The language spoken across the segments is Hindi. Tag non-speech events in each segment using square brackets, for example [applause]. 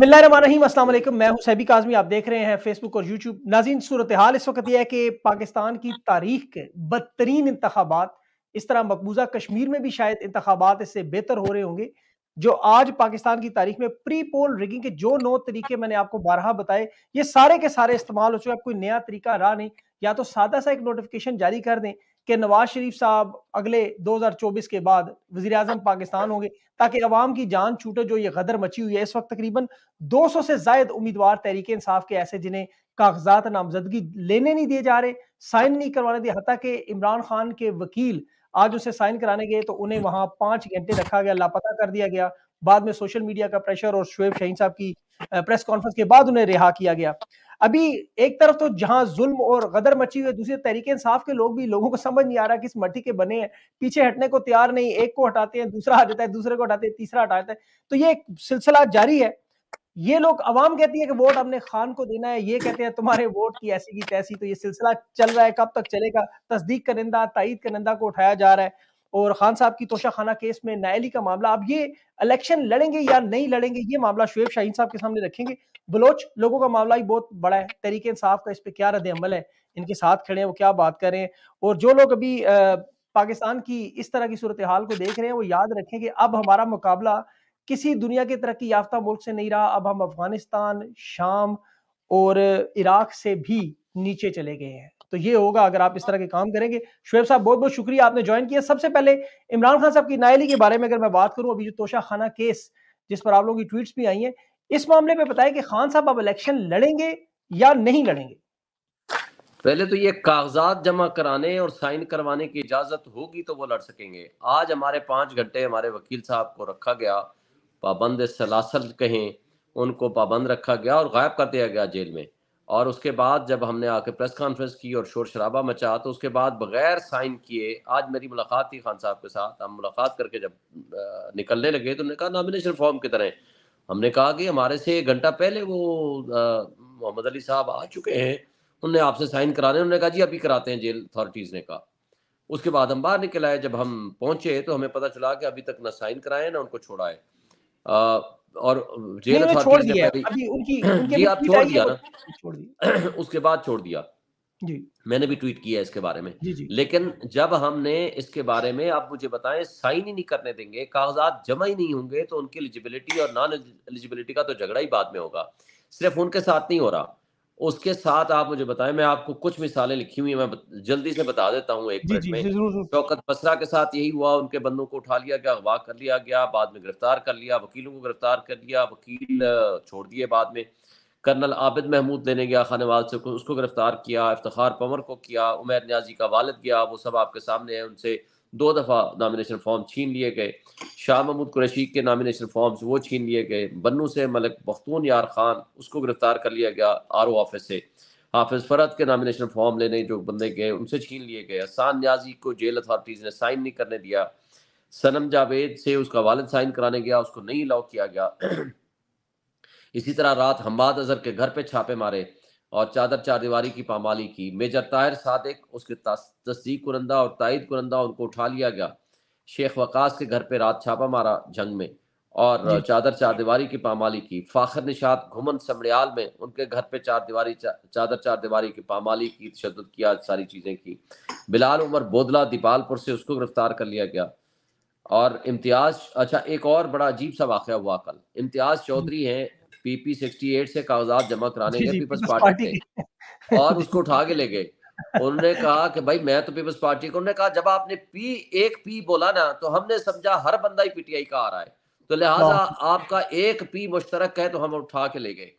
बिस्मिल्लाम मैं हूँ सैबी काजमी आप देख रहे हैं फेसबुक और यूट्यूब नाजीन सूरत हाल इस वक्त यह है कि पाकिस्तान की तारीख के बदतरीन इंतबात इस तरह मकबूजा कश्मीर में भी शायद इंतबात इससे बेहतर हो रहे होंगे जो आज पाकिस्तान की तारीख में प्री पोल रिगिंग के जो नौ तरीके मैंने आपको बारह बताए ये सारे के सारे इस्तेमाल हो चुके हैं कोई नया तरीका रहा नहीं या तो सादा सा एक नोटिफिकेशन जारी कर दें कि नवाज शरीफ साहब अगले 2024 के बाद वजी अजम पाकिस्तान होंगे ताकि अवाम की जान छूटे जो ये गदर मची हुई है इस वक्त तकरीबन 200 से जायद उम्मीदवार तहरीक इंसाफ के ऐसे जिन्हें कागजात नामजदगी लेने नहीं दिए जा रहे साइन नहीं करवाने दिए हत्या इमरान खान के वकील आज उसे साइन कराने गए तो उन्हें वहां पांच घंटे रखा गया लापता कर दिया गया बाद में सोशल मीडिया का प्रेशर और शुएब शहीन साहब की प्रेस कॉन्फ्रेंस के बाद उन्हें रिहा किया गया अभी एक तरफ तो जहां जुल्म और गदर मची हुई है दूसरे तरीके इंसाफ के लोग भी लोगों को समझ नहीं आ रहा किस मट्टी के बने हैं पीछे हटने को तैयार नहीं एक को हटाते हैं दूसरा हटाता है दूसरे को हटाते हैं तीसरा हटाते है तो ये एक सिलसिला जारी है ये लोग अवाम कहती है कि वोट हमने खान को देना है ये कहते हैं तुम्हारे वोट की ऐसी की तैसी तो ये सिलसिला चल रहा है कब तक चलेगा तस्दीक करिंदा का करिंदा को उठाया जा रहा है और खान साहब की तोशा खाना केस में नायली का मामला अब ये इलेक्शन लड़ेंगे या नहीं लड़ेंगे ये मामला शुएब शाहीन साहब के सामने रखेंगे बलोच लोगों का मामला ही बहुत बड़ा है तरीके इंसाफ का इस पर क्या रद्द अमल है इनके साथ खड़े हैं वो क्या बात कर रहे हैं और जो लोग अभी पाकिस्तान की इस तरह की सूरत हाल को देख रहे हैं वो याद रखें कि अब हमारा मुकाबला किसी दुनिया के तरक्की याफ्ता मुल्क से नहीं रहा अब हम अफगानिस्तान शाम और इराक से भी नीचे चले गए हैं तो ये होगा अगर आप इस तरह के काम करेंगे शुएब साहब बहुत बहुत शुक्रिया आपने ज्वाइन किया सबसे पहले इमरान खान साहब की नायली के बारे में अगर मैं बात करूं अभी जो तोशा खाना केस जिस पर आप लोगों की ट्वीट्स भी आई हैं इस मामले में बताएं कि खान साहब अब इलेक्शन लड़ेंगे या नहीं लड़ेंगे पहले तो ये कागजात जमा कराने और साइन करवाने की इजाजत होगी तो वो लड़ सकेंगे आज हमारे पांच घंटे हमारे वकील साहब को रखा गया पाबंद सलासल कहें उनको पाबंद रखा गया और गायब कर दिया गया जेल में और उसके बाद जब हमने आके प्रेस कॉन्फ्रेंस की और शोर शराबा मचा तो उसके बाद बगैर साइन किए आज मेरी मुलाकात थी खान साहब के साथ हम मुलाकात करके जब निकलने लगे तो उन्होंने कहा नॉमिनेशन फॉर्म की तरह हमने कहा कि हमारे से एक घंटा पहले वो मोहम्मद अली साहब आ चुके हैं उनने आपसे साइन कराने उन्होंने कहा जी अभी कराते हैं जेल अथॉरिटीज़ ने कहा उसके बाद हम बाहर निकल आए जब हम पहुंचे तो हमें पता चला कि अभी तक ना साइन कराए ना उनको छोड़ा है और जेल अथॉरिटीज ने, उनकी, उनकी आप छोड़ दिया ना [clears throat] उसके बाद छोड़ दिया जी मैंने भी ट्वीट किया इसके बारे में जी जी लेकिन जब हमने इसके बारे में आप मुझे बताएं साइन ही नहीं करने देंगे कागजात जमा ही नहीं होंगे तो उनकी एलिजिबिलिटी और नॉन एलिजिबिलिटी का तो झगड़ा ही बाद में होगा सिर्फ उनके साथ नहीं हो रहा उसके साथ आप मुझे बताएं मैं आपको कुछ मिसालें लिखी हुई मैं जल्दी से बता देता हूँ एक मिनट में शौकत बसरा के साथ यही हुआ उनके बंदों को उठा लिया गया अगवा कर लिया गया बाद में गिरफ्तार कर लिया वकीलों को गिरफ्तार कर लिया वकील छोड़ दिए बाद में कर्नल आबिद महमूद लेने गया वाल से उसको गिरफ्तार किया इफ्तार पंवर को किया उमेर न्याजी का वालद गया वो सब आपके सामने है उनसे दो दफ़ा नामिनेशन फॉर्म छीन लिए गए शाह महमूद कुरैशी के नामिनेशन फॉर्म्स वो छीन लिए गए बन्नू से मलिक बख्तून यार खान उसको गिरफ्तार कर लिया गया आर ओ ऑफिस से हाफिज फरत के नामिनेशन फॉर्म लेने जो बंदे गए उनसे छीन लिए गए असान न्याजी को जेल अथॉरिटीज़ ने साइन नहीं करने दिया सनम जावेद से उसका वालद साइन कराने गया उसको नहीं अलाउ किया गया इसी तरह रात हमाद अजहर के घर पे छापे मारे और चादर चारदीवारी की पामाली की मेजर ताहिर सादिक उसके तस्दीक कुरंदा और तइद कुरंदा उनको उठा लिया गया शेख वकास के घर पे रात छापा मारा जंग में और चादर चारदीवारी की पामाली की फाखर निषाद घुमन समड़ियाल में उनके घर पे चार दीवारी चा, चादर चारदीवारी की पामाली की तशद किया सारी चीज़ें की बिलाल उमर बोदला दीपालपुर से उसको गिरफ्तार कर लिया गया और इम्तियाज अच्छा एक और बड़ा अजीब सा वाक़ हुआ कल इम्तियाज चौधरी हैं पीपी एट से कागजात जमा कराने गए पीपल्स पार्टी के और उसको उठा के ले गए उन्होंने कहा कि भाई मैं तो पीपल्स पार्टी को उन्होंने कहा जब आपने पी एक पी बोला ना तो हमने समझा हर बंदा ही पीटीआई का आ रहा है तो लिहाजा आपका एक पी मुश्तरक है तो हम उठा के ले गए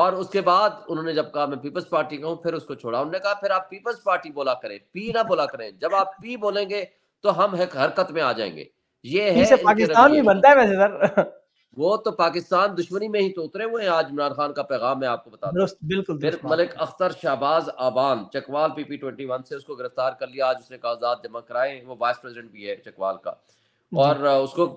और उसके बाद उन्होंने जब कहा मैं पीपल्स पार्टी का हूँ फिर उसको छोड़ा उन्होंने कहा फिर आप पीपल्स पार्टी बोला करें पी ना बोला करें जब आप पी बोलेंगे तो हम हरकत में आ जाएंगे ये है पाकिस्तान भी बनता है वैसे सर वो तो पाकिस्तान दुश्मनी में ही तो उतरे हुए हैं आज इमरान खान का पैगाम मैं आपको बता बिल्कुल फिर Malik Akhtar Shahbaz Aban Chakwal PP twenty one से उसको गिरफ्तार कर लिया आज उसने कागजात जमा कराए वो वाइस प्रेसिडेंट भी है चकवाल का और उसको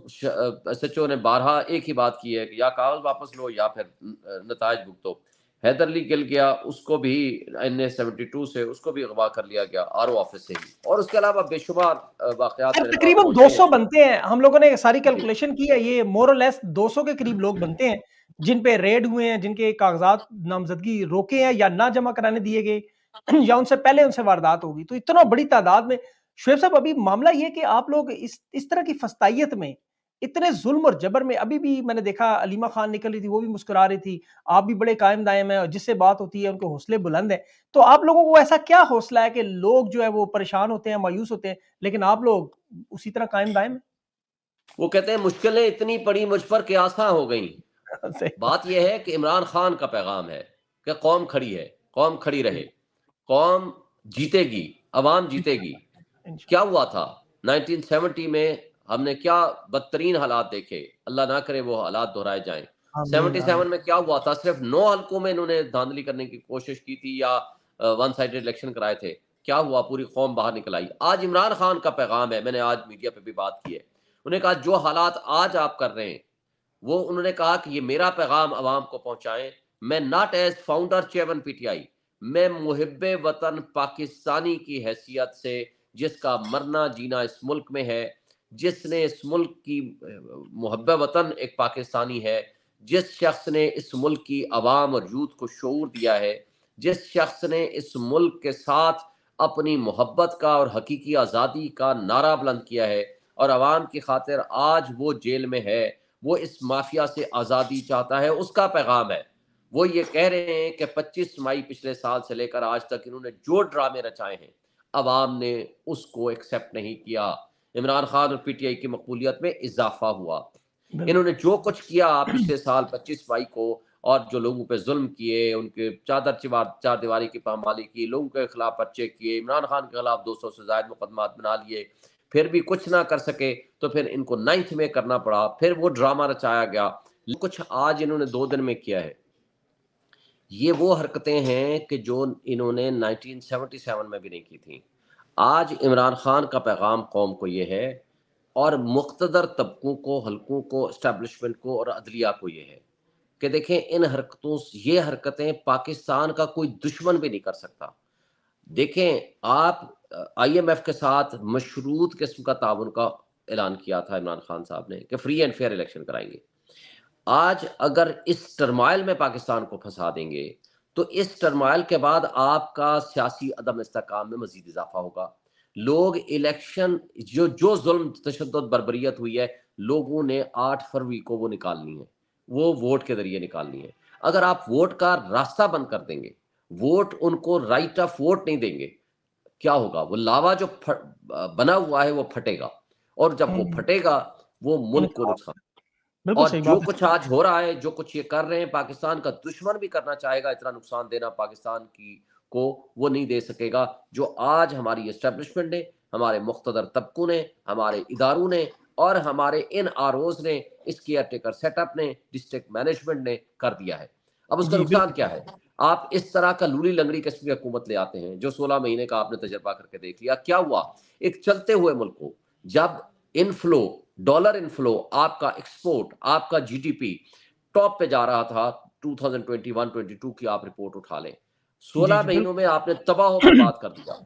एस एच ओ ने बारह एक ही बात की है कि या कागज वापस लो या फिर नतज भुगतो हैदर अली गिल गया उसको भी एन ए सेवेंटी टू से उसको भी अगवा कर लिया गया आर ओ ऑफिस से ही और उसके अलावा बेशुमार वाकत तकरीबन दो सौ बनते हैं हम लोगों ने सारी कैलकुलेशन की है ये मोर लेस दो सौ के करीब लोग बनते हैं जिन पे रेड हुए हैं जिनके कागजात नामजदगी रोके हैं या ना जमा कराने दिए गए या उनसे पहले उनसे वारदात होगी तो इतना बड़ी तादाद में शुएब साहब अभी मामला ये कि आप लोग इस इस तरह की फस्ताइत में इतने जुल्म और जबर में अभी भी मैंने देखा अलीमा खान निकल रही थी वो भी मुस्कुरा रही थी आप भी बड़े कायम दायम हैं और जिससे बात होती है उनके हौसले बुलंद हैं तो आप लोगों को ऐसा क्या हौसला है कि लोग जो है वो परेशान होते हैं मायूस होते हैं लेकिन आप लोग उसी तरह कायम दायम है वो कहते हैं मुश्किलें इतनी पड़ी मुझ पर क्यासा हो गई [laughs] बात यह है कि इमरान खान का पैगाम है कि कौम खड़ी है कौम खड़ी रहे कौम जीतेगी अवाम जीतेगी [laughs] क्या हुआ था 1970 में हमने क्या बदतरीन हालात देखे अल्लाह ना करे वो हालात दोहराए जाए सेवेंटी सेवन में क्या हुआ था सिर्फ नौ हल्कों में इन्होंने धांधली करने की कोशिश की थी या वन साइड इलेक्शन कराए थे क्या हुआ पूरी कौम बाहर निकल आई आज इमरान खान का पैगाम है मैंने आज मीडिया पे भी बात की है उन्होंने कहा जो हालात आज आप कर रहे हैं वो उन्होंने कहा कि ये मेरा पैगाम आवाम को पहुंचाए मैं not as founder chairman PTI मैं मुहब वतन पाकिस्तानी की हैसियत से जिसका मरना जीना इस मुल्क में है जिसने इस मुल्क की मुहब वतन एक पाकिस्तानी है जिस शख्स ने इस मुल्क की आवाम और यूथ को शूर दिया है जिस शख्स ने इस मुल्क के साथ अपनी मोहब्बत का और हकीकी आज़ादी का नारा बुलंद किया है और आवाम की खातिर आज वो जेल में है वो इस माफिया से आज़ादी चाहता है उसका पैगाम है वो ये कह रहे हैं कि 25 मई पिछले साल से लेकर आज तक इन्होंने जो ड्रामे रचाए हैं आवाम ने उसको एक्सेप्ट नहीं किया इमरान खान और पीटीआई की मकबूलियत में इजाफा हुआ इन्होंने जो कुछ किया पिछले साल पच्चीस मई को और जो लोगों पे जुल्म किए उनके चादर चिवार चार दीवारी की पामाली की लोगों के खिलाफ पर्चे किए इमरान खान के खिलाफ दो सौ से ज्यादा मुकदमा बना लिए फिर भी कुछ ना कर सके तो फिर इनको नाइन्थ में करना पड़ा फिर वो ड्रामा रचाया गया कुछ आज इन्होंने दो दिन में किया है ये वो हरकतें हैं कि जो इन्होंने 1977 में भी नहीं की थी आज इमरान खान का पैगाम कौम को यह है और मुख्तर तबकों को हल्कों को इस्टबलिशमेंट को और अदलिया को यह है कि देखें इन हरकतों ये हरकतें पाकिस्तान का कोई दुश्मन भी नहीं कर सकता देखें आप आईएमएफ के साथ मशरूत किस्म का ताउन का ऐलान किया था इमरान खान साहब ने कि फ्री एंड फेयर इलेक्शन कराएंगे आज अगर इस टर्माइल में पाकिस्तान को फंसा देंगे तो इस टर्माइल के बाद आपका सियासी अदम इसकाम में मजीद इजाफा होगा लोग इलेक्शन जो जो जुल्म तशद बरबरीत हुई है लोगों ने आठ फरवरी को वो निकालनी है वो वोट के जरिए निकालनी है अगर आप वोट का रास्ता बंद कर देंगे वोट उनको राइट ऑफ वोट नहीं देंगे क्या होगा वो लावा जो फट, बना हुआ है वो फटेगा और जब वो हम्म। फटेगा वो मुल्क को हम्म। नुकसान और जो कुछ आज हो रहा है जो कुछ ये कर रहे हैं पाकिस्तान का दुश्मन भी करना चाहेगा इतना नुकसान देना पाकिस्तान की को वो नहीं दे सकेगा जो आज हमारी एस्टेब्लिशमेंट ने हमारे मुख्तर तबकों ने हमारे इदारों ने और हमारे इन आर ने इस केयर टेकर सेटअप ने डिस्ट्रिक्ट मैनेजमेंट ने कर दिया है अब उसका नुकसान क्या है आप इस तरह का लूली लंगड़ी कश्मीर हुकूमत ले आते हैं जो सोलह महीने का आपने तजर्बा करके देख लिया क्या हुआ एक चलते हुए मुल्क को जब इनफ्लो डॉलर इनफ्लो आपका एक्सपोर्ट आपका जीडीपी टॉप पे जा रहा था 2021-22 की आप रिपोर्ट उठा लें सोलह महीनों में आपने तबाह बात कर दिया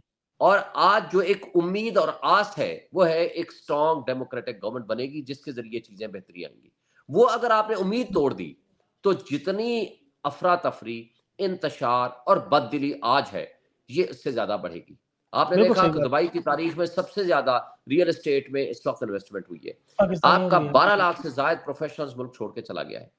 और आज जो एक उम्मीद और आस है वो है एक स्ट्रॉन्ग डेमोक्रेटिक गवर्नमेंट बनेगी जिसके जरिए चीजें बेहतरी आएंगी वो अगर आपने उम्मीद तोड़ दी तो जितनी अफरा तफरी इंतशार और बददिली आज है ये इससे ज्यादा बढ़ेगी आपने देखा कि दुबई की तारीख में सबसे ज्यादा रियल एस्टेट में स्टॉक इन्वेस्टमेंट हुई है आपका बारह लाख से ज्यादा प्रोफेशनल मुल्क छोड़ के चला गया है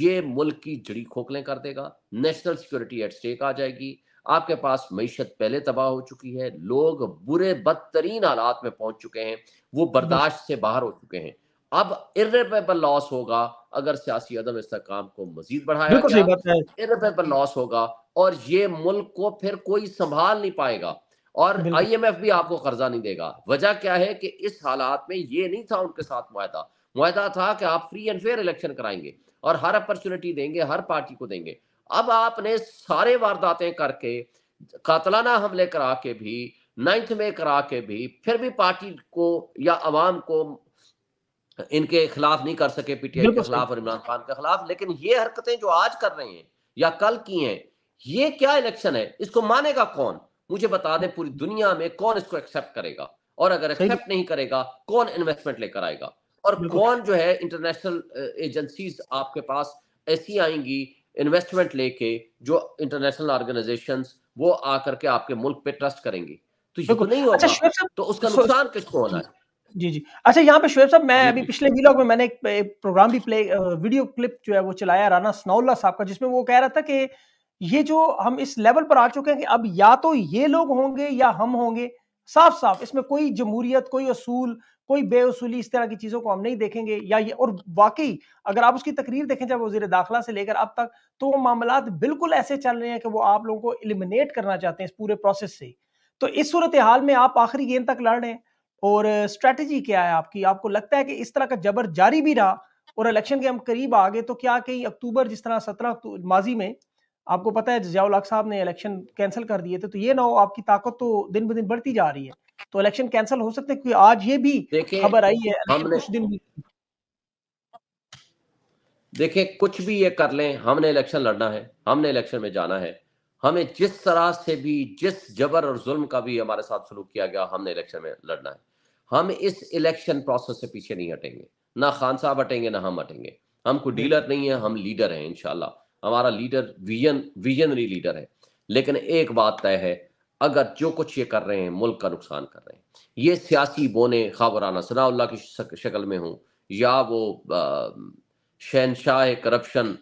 ये मुल्क की जड़ी खोखले कर देगा नेशनल सिक्योरिटी एट स्टेक आ जाएगी आपके पास मीशत पहले तबाह हो चुकी है लोग बुरे बदतरीन हालात में पहुंच चुके हैं वो बर्दाश्त से बाहर हो चुके हैं अब इरेपेबल लॉस होगा अगर सियासी अदम इस काम को मजीद बढ़ाया इरेपेबल लॉस होगा और ये मुल्क को फिर कोई संभाल नहीं पाएगा और आईएमएफ भी आपको कर्जा नहीं देगा वजह क्या है कि इस हालात में ये नहीं था उनके साथ मुहिदा मुहिदा था कि आप फ्री एंड फेयर इलेक्शन कराएंगे और हर अपॉर्चुनिटी देंगे हर पार्टी को देंगे अब आपने सारे वारदातें करके कातलाना हमले करा के भी नाइन्थ में करा के भी फिर भी पार्टी को या आवाम को इनके खिलाफ नहीं कर सके पीटीआई के खिलाफ और इमरान खान के खिलाफ लेकिन ये हरकतें जो आज कर रहे हैं या कल की हैं ये क्या इलेक्शन है इसको मानेगा कौन मुझे बता दें पूरी दुनिया में कौन इसको एक्सेप्ट करेगा और अगर एक्सेप्ट नहीं करेगा कौन इन्वेस्टमेंट लेकर आएगा और कौन जो है इंटरनेशनल एजेंसीज आपके पास ऐसी आएंगी इन्वेस्टमेंट लेके जो इंटरनेशनल ऑर्गेनाइजेशन वो आकर के आपके मुल्क पे ट्रस्ट करेंगी तो ये तो नहीं अच्छा, होगा अच्छा, तो उसका नुकसान किसको होना है जी जी अच्छा यहाँ पे शुएब साहब मैं अभी पिछले वीलॉग में मैंने एक प्रोग्राम भी प्ले वीडियो क्लिप जो है वो चलाया राना स्नौला साहब का जिसमें वो कह रहा था कि ये जो हम इस लेवल पर आ चुके हैं कि अब या तो ये लोग होंगे या हम होंगे साफ साफ इसमें कोई जमहूरियत कोई असूल कोई बेअसूली इस तरह की चीज़ों को हम नहीं देखेंगे या ये और वाकई अगर आप उसकी तकरीर देखें जब वजीर दाखिला से लेकर अब तक तो वो मामला बिल्कुल ऐसे चल रहे हैं कि वो आप लोगों को एलिमिनेट करना चाहते हैं इस पूरे प्रोसेस से तो इस सूरत हाल में आप आखिरी गेंद तक लड़ रहे हैं और स्ट्रेटजी क्या है आपकी आपको लगता है कि इस तरह का जबर जारी भी रहा और इलेक्शन के हम करीब आ गए तो क्या कहीं अक्टूबर जिस तरह सत्रह माजी में आपको पता है जजाउल साहब ने इलेक्शन कैंसिल कर दिए थे तो ये ना हो आपकी ताकत तो दिन ब दिन बढ़ती जा रही है तो इलेक्शन कैंसिल हो सकते हैं क्योंकि आज ये भी खबर आई है कुछ दिन देखिए कुछ भी ये कर लें हमने इलेक्शन लड़ना है हमने इलेक्शन में जाना है हमें जिस तरह से भी जिस जबर और जुल्म का भी हमारे साथ सलूक किया गया हमने इलेक्शन में लड़ना है हम इस इलेक्शन प्रोसेस से पीछे नहीं हटेंगे ना खान साहब हटेंगे ना हम हटेंगे हम कोई डीलर नहीं है हम लीडर हैं इंशाल्लाह हमारा लीडर विजन विजनरी लीडर है लेकिन एक बात तय है अगर जो कुछ ये कर रहे हैं मुल्क का नुकसान कर रहे हैं ये सियासी बोने खबराना सनाउल्ला की शक्ल में हों या वो शहनशाह करप्शन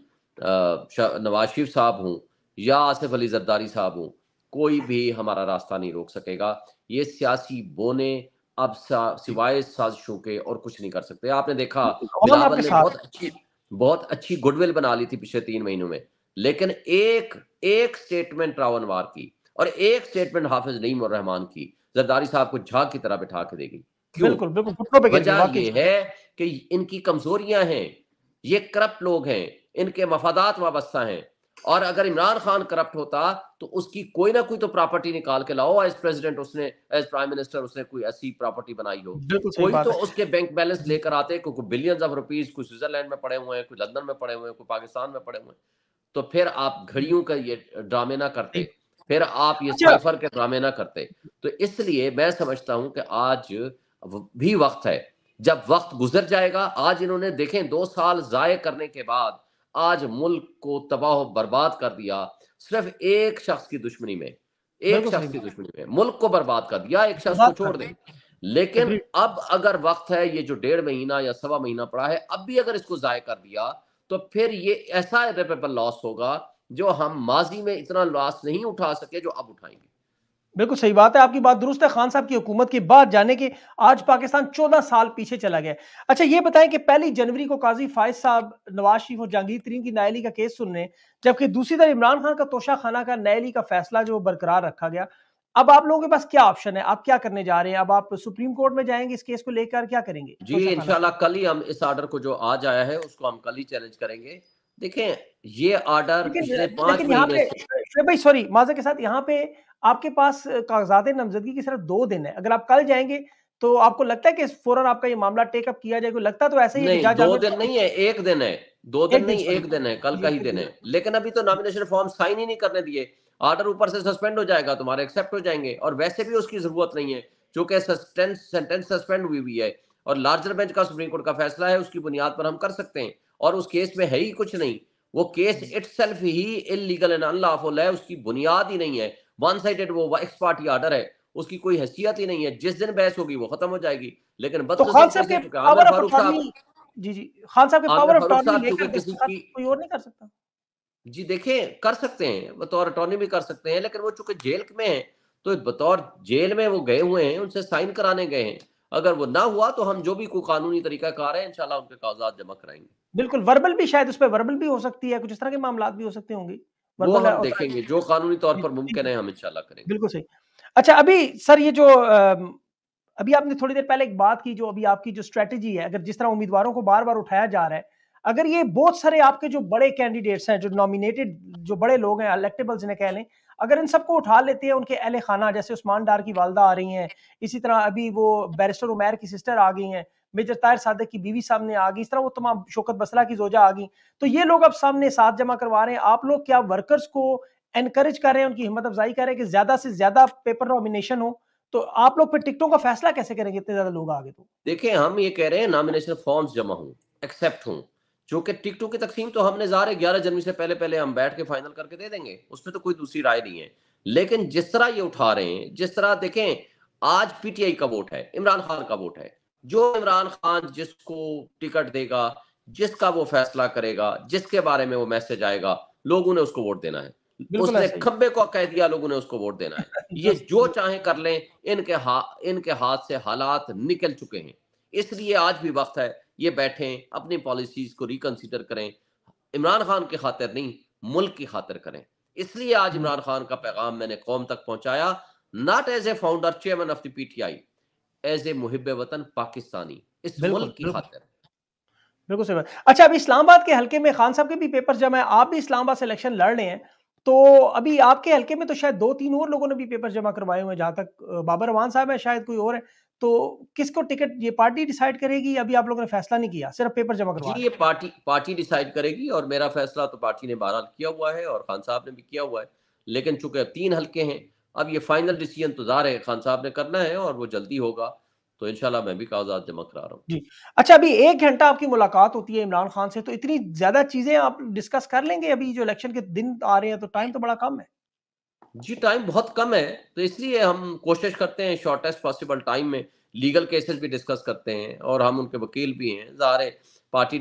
नवाज शरीफ साहब हों या आसिफ अली जरदारी साहब हों कोई भी हमारा रास्ता नहीं रोक सकेगा ये सियासी बोने अब सा, सिवाय साजिशों के और कुछ नहीं कर सकते आपने देखा बिलावल ने बहुत अच्छी बहुत अच्छी गुडविल बना ली थी पिछले तीन महीनों में लेकिन एक एक स्टेटमेंट रावनवार की और एक स्टेटमेंट हाफिज नईम रहमान की जरदारी साहब को झाक की तरह बिठा के देगी बिल्कुल बिल्कुल वजह ये है कि इनकी कमजोरियां हैं ये करप्ट लोग हैं इनके मफादात वाबस्ता हैं और अगर इमरान खान करप्ट होता तो उसकी कोई ना कोई तो प्रॉपर्टी निकाल के लाओ एज प्रेसिडेंट उसने एज प्राइम मिनिस्टर उसने कोई ऐसी प्रॉपर्टी बनाई हो कोई तो उसके बैंक बैलेंस लेकर आते कोई बिलियंस ऑफ रुपीज कोई स्विट्जरलैंड में पड़े हुए हैं कोई लंदन में पड़े हुए हैं कोई पाकिस्तान में पड़े हुए हैं तो फिर आप घड़ियों का ये ड्रामे ना करते फिर आप ये सफर अच्छा। के ड्रामे ना करते तो इसलिए मैं समझता हूं कि आज भी वक्त है जब वक्त गुजर जाएगा आज इन्होंने देखें दो साल जाये करने के बाद आज मुल्क को तबाह बर्बाद कर दिया सिर्फ एक शख्स की दुश्मनी में एक शख्स की दुश्मनी में मुल्क को बर्बाद कर दिया एक शख्स को छोड़ दे लेकिन अब अगर वक्त है ये जो डेढ़ महीना या सवा महीना पड़ा है अब भी अगर इसको जाय कर दिया तो फिर ये ऐसा लॉस होगा जो हम माजी में इतना लॉस नहीं उठा सके जो अब उठाएंगे बिल्कुल सही बात है आपकी बात दुरुस्त है खान साहब की हुकूमत के बाद जाने के आज पाकिस्तान चौदह साल पीछे चला गया अच्छा ये बताएं कि पहली जनवरी को काजी फायज साहब नवाज शरीफ और जहांगीर तरीन की नायली का केस सुन रहे जबकि दूसरी तरफ इमरान खान का तोशा खाना का नायली का फैसला जो बरकरार रखा गया अब आप लोगों के पास क्या ऑप्शन है आप क्या करने जा रहे हैं अब आप सुप्रीम कोर्ट में जाएंगे इस केस को लेकर क्या करेंगे जी इनशाला कल ही हम इस ऑर्डर को जो आज आया है उसको हम कल ही चैलेंज करेंगे देखें ये ऑर्डर पांच महीने सॉरी माजा के साथ यहाँ पे आपके पास कागजात नामजदगी की सिर्फ दो दिन है अगर आप कल जाएंगे तो आपको लगता है कि फौरन आपका ये मामला टेकअप किया जाएगा लगता तो ऐसे ही नहीं, दो दिन नहीं है एक दिन है दो दिन नहीं एक दिन है कल का ही दिन है लेकिन अभी तो नॉमिनेशन फॉर्म साइन ही नहीं करने दिए ऑर्डर ऊपर से सस्पेंड हो जाएगा तुम्हारे एक्सेप्ट हो जाएंगे और वैसे भी उसकी जरूरत नहीं है क्योंकि सेंटेंस सस्पेंड हुई हुई है और लार्जर बेंच का सुप्रीम कोर्ट का फैसला है उसकी बुनियाद पर हम कर सकते हैं और उस केस में है ही कुछ नहीं वो केस इट हम्म। ही इलीगल एंड अनलॉफुल है उसकी बुनियाद ही नहीं है वन साइडेड वो एक्स पार्टी ऑर्डर है उसकी कोई हैसियत ही नहीं है जिस दिन बहस होगी वो खत्म हो जाएगी लेकिन तो खान साहब के पावर ऑफ अटॉर्नी जी जी खान साहब के पावर ऑफ अटॉर्नी लेकर तो कोई और नहीं कर सकता जी देखें कर सकते हैं बतौर अटॉर्नी भी कर सकते हैं लेकिन वो चूंकि जेल में है तो बतौर जेल में वो गए हुए हैं उनसे साइन कराने गए हैं अगर वो ना हुआ तो हम जो भी कोई कानूनी तरीका रहे हैं इंशाल्लाह उनके कागजात जमा कराएंगे बिल्कुल वर्बल भी शायद उस पर वर्बल भी हो सकती है कुछ इस तरह के मामला भी हो सकते होंगे वो मतलब हम देखेंगे जो कानूनी तौर पर मुमकिन है हम इंशाल्लाह करेंगे बिल्कुल सही अच्छा अभी सर ये जो अभी आपने थोड़ी देर पहले एक बात की जो अभी आपकी जो स्ट्रेटेजी है अगर जिस तरह उम्मीदवारों को बार बार उठाया जा रहा है अगर ये बहुत सारे आपके जो बड़े कैंडिडेट्स हैं जो नॉमिनेटेड जो बड़े लोग हैं इलेक्टेबल्स जिन्हें कह लें अगर इन सबको उठा लेते हैं उनके अहल खाना जैसे उस्मान डार की वालदा आ रही हैं इसी तरह अभी वो बैरिस्टर उमैर की सिस्टर आ गई हैं मेजर तायर सादक की बीवी सामने आ गई इस तरह वो तमाम शोकत बसरा की जोजा आ गई तो ये लोग अब सामने साथ जमा करवा रहे हैं आप लोग क्या वर्कर्स को एनकरेज कर रहे हैं उनकी हिम्मत अफजाई कर रहे हैं कि ज्यादा से ज्यादा पेपर नॉमिनेशन हो तो आप लोग फिर टिकटों का फैसला कैसे करेंगे इतने ज्यादा लोग आगे तो देखिए हम ये कह रहे हैं नॉमिनेशन फॉर्म्स जमा हूँ एक्सेप्ट हूँ जो कि टिकटों की तकसीम तो हमने रहे ग्यारह जनवरी से पहले पहले हम बैठ के फाइनल करके दे देंगे उसमें तो कोई दूसरी राय नहीं है लेकिन जिस तरह ये उठा रहे हैं जिस तरह देखें आज पीटीआई का वोट है इमरान खान का वोट है जो इमरान खान जिसको टिकट देगा जिसका वो फैसला करेगा जिसके बारे में वो मैसेज आएगा लोगों ने उसको वोट देना है उसने खब्बे को कह दिया लोगों ने उसको वोट देना है [laughs] ये जो चाहे कर लें इनके हाथ इनके हाथ से हालात निकल चुके हैं इसलिए आज भी वक्त है ये बैठें अपनी पॉलिसीज को रिकनसिडर करें इमरान खान की खातिर नहीं मुल्क की खातिर करें इसलिए आज हम्म। इमरान खान का पैगाम मैंने कौम तक पहुंचाया not as a founder chairman of the PTI as a मुहिब वतन पाकिस्तानी इस मुल्क की खातिर बिल्कुल सही बात अच्छा अभी इस्लामाबाद के हलके में खान साहब के भी पेपर जमा है आप भी इस्लामाबाद से इलेक्शन लड़ रहे हैं तो अभी आपके हलके में तो शायद दो तीन और लोगों ने भी पेपर जमा करवाए हुए हैं जहाँ तक बाबर रवान साहब है शायद कोई और है तो किसको टिकट ये पार्टी डिसाइड करेगी अभी आप लोगों ने फैसला नहीं किया सिर्फ पेपर जमा करवा ये पार्टी पार्टी डिसाइड करेगी और मेरा फैसला तो पार्टी ने बहरहाल किया हुआ है और खान साहब ने भी किया हुआ है लेकिन चूंकि तीन हल्के हैं अब ये फाइनल डिसीजन तो ज़ाहिर है खान साहब ने करना है और वो जल्दी होगा तो इनशाला मैं भी कागजात जमा करा रहा हूँ जी अच्छा अभी एक घंटा आपकी मुलाकात होती है इमरान खान से तो इतनी ज्यादा चीजें आप डिस्कस कर लेंगे अभी जो इलेक्शन के दिन आ रहे हैं तो टाइम तो बड़ा कम है जी टाइम बहुत कम है तो इसलिए हम कोशिश करते हैं शॉर्टेस्ट पॉसिबल टाइम में लीगल केसेस भी डिस्कस करते हैं और हम उनके वकील भी हैं ज़ाहिर पार्टी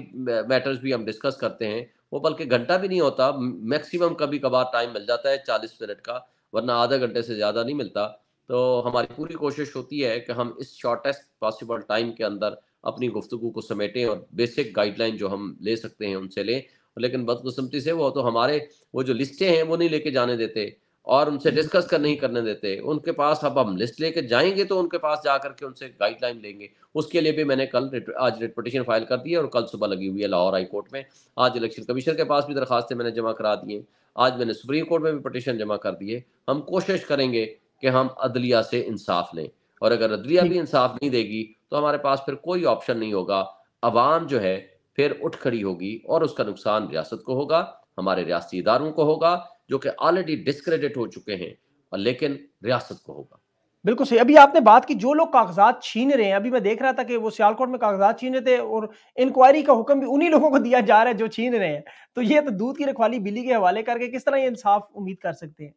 मैटर्स भी हम डिस्कस करते हैं वो बल्कि घंटा भी नहीं होता मैक्सिमम कभी कभार टाइम मिल जाता है चालीस मिनट का वरना आधा घंटे से ज़्यादा नहीं मिलता तो हमारी पूरी कोशिश होती है कि हम इस शॉर्टेस्ट पॉसिबल टाइम के अंदर अपनी गुफ्तु को समेटें और बेसिक गाइडलाइन जो हम ले सकते हैं उनसे लें लेकिन बदकस्मती से वो तो हमारे वो जो लिस्टें हैं वो नहीं लेके जाने देते और उनसे डिस्कस कर नहीं करने देते उनके पास अब हम लिस्ट लेके जाएंगे तो उनके पास जा करके उनसे गाइडलाइन लेंगे उसके लिए भी मैंने कल आज रेट पटिशन फाइल कर दी है और कल सुबह लगी हुई है लाहौर हाई कोर्ट में आज इलेक्शन कमीशन के पास भी दरखास्तें मैंने जमा करा दी हैं आज मैंने सुप्रीम कोर्ट में भी पटिशन जमा कर दिए हम कोशिश करेंगे कि हम अदलिया से इंसाफ लें और अगर अदलिया भी इंसाफ नहीं देगी तो हमारे पास फिर कोई ऑप्शन नहीं होगा अवाम जो है फिर उठ खड़ी होगी और उसका नुकसान रियासत को होगा हमारे रियाती इदारों को होगा जो कि ऑलरेडी डिस्क्रेडिट हो चुके हैं और लेकिन रियासत को होगा बिल्कुल सही अभी आपने बात की जो लोग कागजात छीन रहे हैं अभी मैं देख रहा था कि वो सियालकोट में कागजात छीन रहे थे और इंक्वायरी का हुक्म भी उन्हीं लोगों को दिया जा रहा है जो छीन रहे हैं तो ये तो दूध की रखवाली बिल्ली के हवाले करके किस तरह ये इंसाफ उम्मीद कर सकते हैं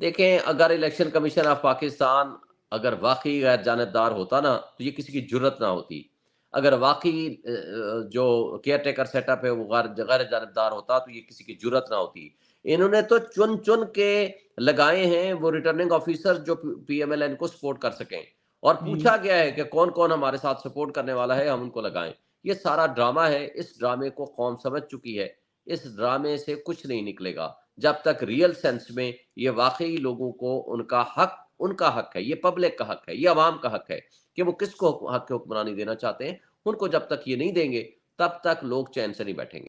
देखें अगर इलेक्शन कमीशन ऑफ पाकिस्तान अगर वाकई गैर जानबदार होता ना तो ये किसी की जरूरत ना होती अगर वाकई जो केयर टेकर सेटअप है वो गैर जानबदार होता तो ये किसी की जरूरत ना होती इन्होंने तो चुन चुन के लगाए हैं वो रिटर्निंग ऑफिसर जो पीएमएलएन को सपोर्ट कर सकें और हम्म। पूछा गया है कि कौन कौन हमारे साथ सपोर्ट करने वाला है हम उनको लगाएं ये सारा ड्रामा है इस ड्रामे को कौम समझ चुकी है इस ड्रामे से कुछ नहीं निकलेगा जब तक रियल सेंस में ये वाकई लोगों को उनका हक उनका हक है ये पब्लिक का हक है ये आवाम का हक है कि वो किसको हक हुक्मरानी देना चाहते हैं उनको जब तक ये नहीं देंगे तब तक लोग चैन से नहीं बैठेंगे